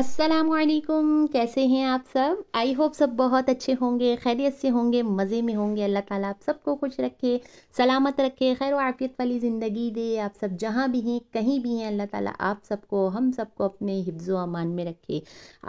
असलकुम कैसे हैं आप सब आई होप सब बहुत अच्छे होंगे खैरियत से होंगे मज़े में होंगे अल्लाह ताला आप सबको खुश रखे सलामत रखे खैर आफियत वाली ज़िंदगी दे आप सब जहाँ भी हैं कहीं भी हैं अल्लाह ताला आप सबको हम सबको अपने हिफ्ज़ अमान में रखे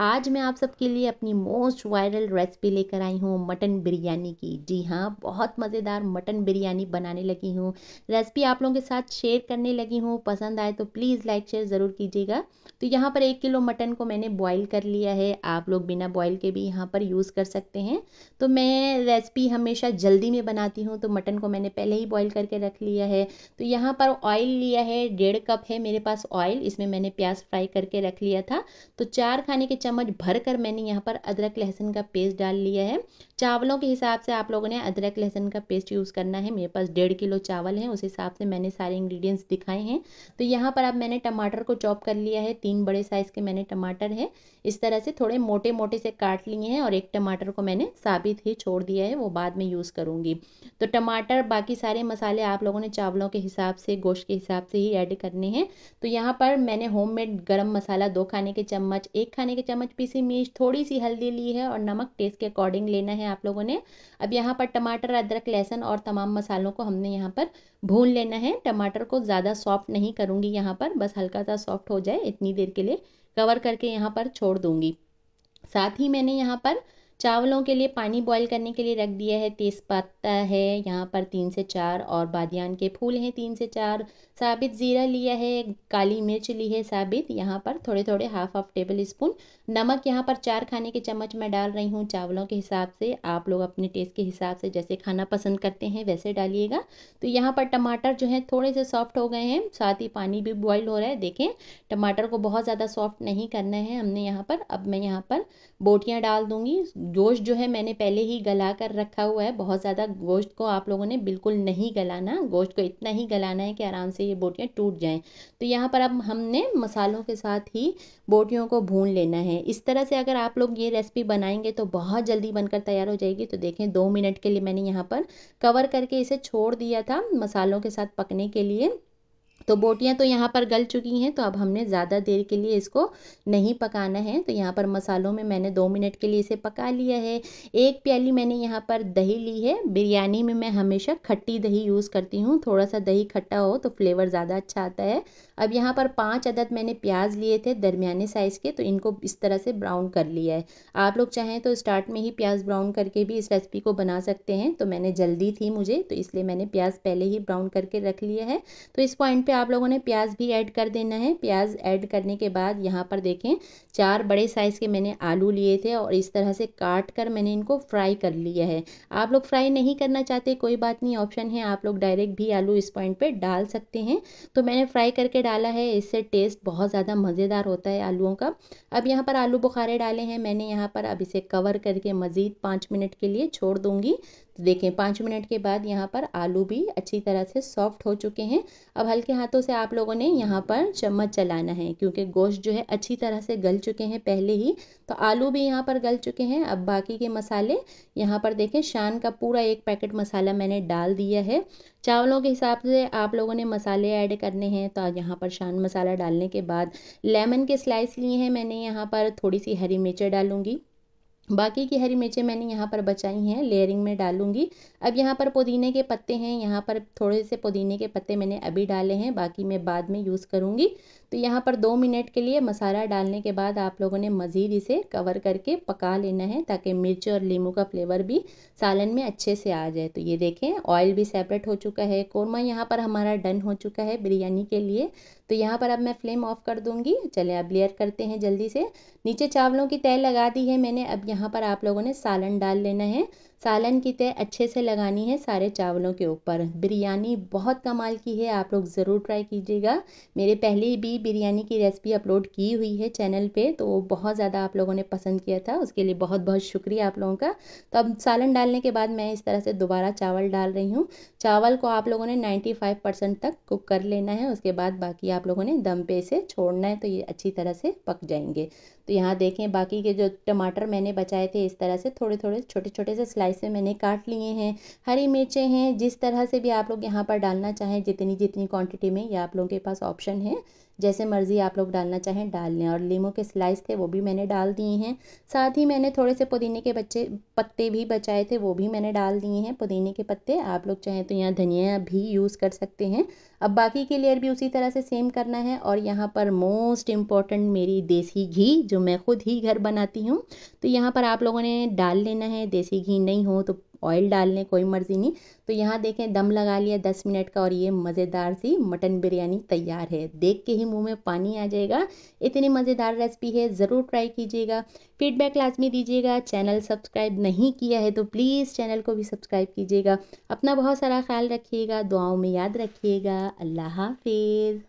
आज मैं आप सब के लिए अपनी मोस्ट वायरल रेसिपी लेकर आई हूँ मटन बिरयानी की जी हाँ बहुत मज़ेदार मटन बिरयानी बनाने लगी हूँ रेसिपी आप लोगों के साथ शेयर करने लगी हूँ पसंद आए तो प्लीज़ लाइक शेयर ज़रूर कीजिएगा तो यहाँ पर एक किलो मटन को मैं मैंने बॉईल कर लिया है आप लोग बिना बॉईल के भी यहाँ पर यूज़ कर सकते हैं तो मैं रेसिपी हमेशा जल्दी में बनाती हूँ तो मटन को मैंने पहले ही बॉईल करके रख लिया है तो यहाँ पर ऑयल लिया है डेढ़ कप है मेरे पास ऑयल इसमें मैंने प्याज फ्राई करके रख लिया था तो चार खाने के चम्मच भर कर मैंने यहाँ पर अदरक लहसुन का पेस्ट डाल लिया है चावलों के हिसाब से आप लोगों ने अदरक लहसुन का पेस्ट यूज़ करना है मेरे पास डेढ़ किलो चावल हैं उस हिसाब से मैंने सारे इंग्रीडियंट्स दिखाए हैं तो यहाँ पर अब मैंने टमाटर को चॉप कर लिया है तीन बड़े साइज़ के मैंने टमाटर टमाटर है इस तरह से थोड़े मोटे मोटे से काट लिए हैं और एक टमाटर को मैंने साबित ही छोड़ दिया है वो बाद में यूज़ करूँगी तो टमाटर बाकी सारे मसाले आप लोगों ने चावलों के हिसाब से गोश्त के हिसाब से ही ऐड करने हैं तो यहाँ पर मैंने होम मेड गर्म मसाला दो खाने के चम्मच एक खाने के चम्मच पीसी मिर्च थोड़ी सी हल्दी ली है और नमक टेस्ट के अकॉर्डिंग लेना है आप लोगों ने अब यहाँ पर टमाटर अदरक लहसन और तमाम मसालों को हमने यहाँ पर भून लेना है टमाटर को ज़्यादा सॉफ्ट नहीं करूँगी यहाँ पर बस हल्का सा सॉफ्ट हो जाए इतनी देर के लिए कवर करके यहाँ पर छोड़ दूंगी साथ ही मैंने यहाँ पर चावलों के लिए पानी बॉईल करने के लिए रख दिया है तेज़पत्ता है यहाँ पर तीन से चार और बादियान के फूल हैं तीन से चार साबित ज़ीरा लिया है काली मिर्च ली है साबित यहाँ पर थोड़े थोड़े हाफ हाफ टेबल स्पून नमक यहाँ पर चार खाने के चम्मच मैं डाल रही हूँ चावलों के हिसाब से आप लोग अपने टेस्ट के हिसाब से जैसे खाना पसंद करते हैं वैसे डालिएगा तो यहाँ पर टमाटर जो है थोड़े से सॉफ्ट हो गए हैं साथ ही पानी भी बॉयल हो रहा है देखें टमाटर को बहुत ज़्यादा सॉफ्ट नहीं करना है हमने यहाँ पर अब मैं यहाँ पर बोटियाँ डाल दूँगी गोश्त जो है मैंने पहले ही गला कर रखा हुआ है बहुत ज़्यादा गोश्त को आप लोगों ने बिल्कुल नहीं गलाना गोश्त को इतना ही गलाना है कि आराम से ये बोटियाँ टूट जाएँ तो यहाँ पर अब हमने मसालों के साथ ही बोटियों को भून लेना है इस तरह से अगर आप लोग ये रेसिपी बनाएंगे तो बहुत जल्दी बनकर तैयार हो जाएगी तो देखें दो मिनट के लिए मैंने यहाँ पर कवर करके इसे छोड़ दिया था मसालों के साथ पकने के लिए तो बोटियाँ तो यहाँ पर गल चुकी हैं तो अब हमने ज़्यादा देर के लिए इसको नहीं पकाना है तो यहाँ पर मसालों में मैंने दो मिनट के लिए इसे पका लिया है एक प्याली मैंने यहाँ पर दही ली है बिरयानी में मैं हमेशा खट्टी दही यूज़ करती हूँ थोड़ा सा दही खट्टा हो तो फ्लेवर ज़्यादा अच्छा आता है अब यहाँ पर पाँच अदद मैंने प्याज लिए थे दरमियाने साइज़ के तो इनको इस तरह से ब्राउन कर लिया है आप लोग चाहें तो स्टार्ट में ही प्याज ब्राउन करके भी इस रेसिपी को बना सकते हैं तो मैंने जल्दी थी मुझे तो इसलिए मैंने प्याज पहले ही ब्राउन करके रख लिया है तो इस पॉइंट पे आप लोगों ने प्याज भी ऐड कर देना है प्याज ऐड करने के बाद यहाँ पर देखें चार बड़े साइज़ के मैंने आलू लिए थे और इस तरह से काट कर मैंने इनको फ्राई कर लिया है आप लोग फ्राई नहीं करना चाहते कोई बात नहीं ऑप्शन है आप लोग डायरेक्ट भी आलू इस पॉइंट पर डाल सकते हैं तो मैंने फ्राई करके डाला है इससे टेस्ट बहुत ज़्यादा मज़ेदार होता है आलुओं का अब यहाँ पर आलू बुखारे डाले हैं मैंने यहाँ पर अब इसे कवर करके मज़ीद पाँच मिनट के लिए छोड़ दूँगी तो देखें पाँच मिनट के बाद यहाँ पर आलू भी अच्छी तरह से सॉफ्ट हो चुके हैं अब हल्के हाथों से आप लोगों ने यहाँ पर चम्मच चलाना है क्योंकि गोश्त जो है अच्छी तरह से गल चुके हैं पहले ही तो आलू भी यहाँ पर गल चुके हैं अब बाकी के मसाले यहाँ पर देखें शान का पूरा एक पैकेट मसाला मैंने डाल दिया है चावलों के हिसाब से आप लोगों ने मसाले ऐड करने हैं तो यहाँ पर शान मसाला डालने के बाद लेमन के स्लाइस लिए हैं मैंने यहाँ पर थोड़ी सी हरी मिर्चें डालूंगी बाकी की हरी मिर्चें मैंने यहाँ पर बचाई हैं लेयरिंग में डालूंगी अब यहाँ पर पुदीने के पत्ते हैं यहाँ पर थोड़े से पुदीने के पत्ते मैंने अभी डाले हैं बाकी मैं बाद में यूज़ करूँगी तो यहाँ पर दो मिनट के लिए मसाला डालने के बाद आप लोगों ने मज़ीद इसे कवर करके पका लेना है ताकि मिर्च और लीमू का फ्लेवर भी सालन में अच्छे से आ जाए तो ये देखें ऑयल भी सेपरेट हो चुका है कौरमा यहाँ पर हमारा डन हो चुका है बिरयानी के लिए तो यहाँ पर अब मैं फ्लेम ऑफ़ कर दूँगी चले अब लेयर करते हैं जल्दी से नीचे चावलों की तय लगा दी है मैंने अब यहाँ यहाँ पर आप लोगों ने सालन डाल लेना है सालन की तय अच्छे से लगानी है सारे चावलों के ऊपर बिरयानी बहुत कमाल की है आप लोग ज़रूर ट्राई कीजिएगा मेरे पहले भी बिरयानी की रेसिपी अपलोड की हुई है चैनल पे तो वो बहुत ज़्यादा आप लोगों ने पसंद किया था उसके लिए बहुत बहुत शुक्रिया आप लोगों का तो अब सालन डालने के बाद मैं इस तरह से दोबारा चावल डाल रही हूँ चावल को आप लोगों ने नाइन्टी तक कुक कर लेना है उसके बाद बाकी आप लोगों ने दम पे इसे छोड़ना है तो ये अच्छी तरह से पक जाएंगे तो यहाँ देखें बाकी के जो टमाटर मैंने बचाए थे इस तरह से थोड़े थोड़े छोटे छोटे से स्लाइस में मैंने काट लिए हैं हरी मिर्चें हैं जिस तरह से भी आप लोग यहाँ पर डालना चाहें जितनी जितनी क्वांटिटी में ये आप लोगों के पास ऑप्शन है जैसे मर्ज़ी आप लोग डालना चाहें डाल लें और लीमू के स्लाइस थे वो भी मैंने डाल दिए हैं साथ ही मैंने थोड़े से पुदीने के बच्चे पत्ते भी बचाए थे वो भी मैंने डाल दिए हैं पुदीने के पत्ते आप लोग चाहें तो यहाँ धनिया भी यूज़ कर सकते हैं अब बाकी के लेयर भी उसी तरह से सेम करना है और यहाँ पर मोस्ट इम्पॉर्टेंट मेरी देसी घी जो मैं खुद ही घर बनाती हूँ तो यहाँ पर आप लोगों ने डाल लेना है देसी घी नहीं हो तो ऑयल डाल लें कोई मर्ज़ी नहीं तो यहाँ देखें दम लगा लिया दस मिनट का और ये मज़ेदार सी मटन बिरयानी तैयार है देख के ही मुंह में पानी आ जाएगा इतनी मज़ेदार रेसिपी है ज़रूर ट्राई कीजिएगा फीडबैक लाजमी दीजिएगा चैनल सब्सक्राइब नहीं किया है तो प्लीज़ चैनल को भी सब्सक्राइब कीजिएगा अपना बहुत सारा ख्याल रखिएगा दुआओं में याद रखिएगा अल्लाह हाफिज़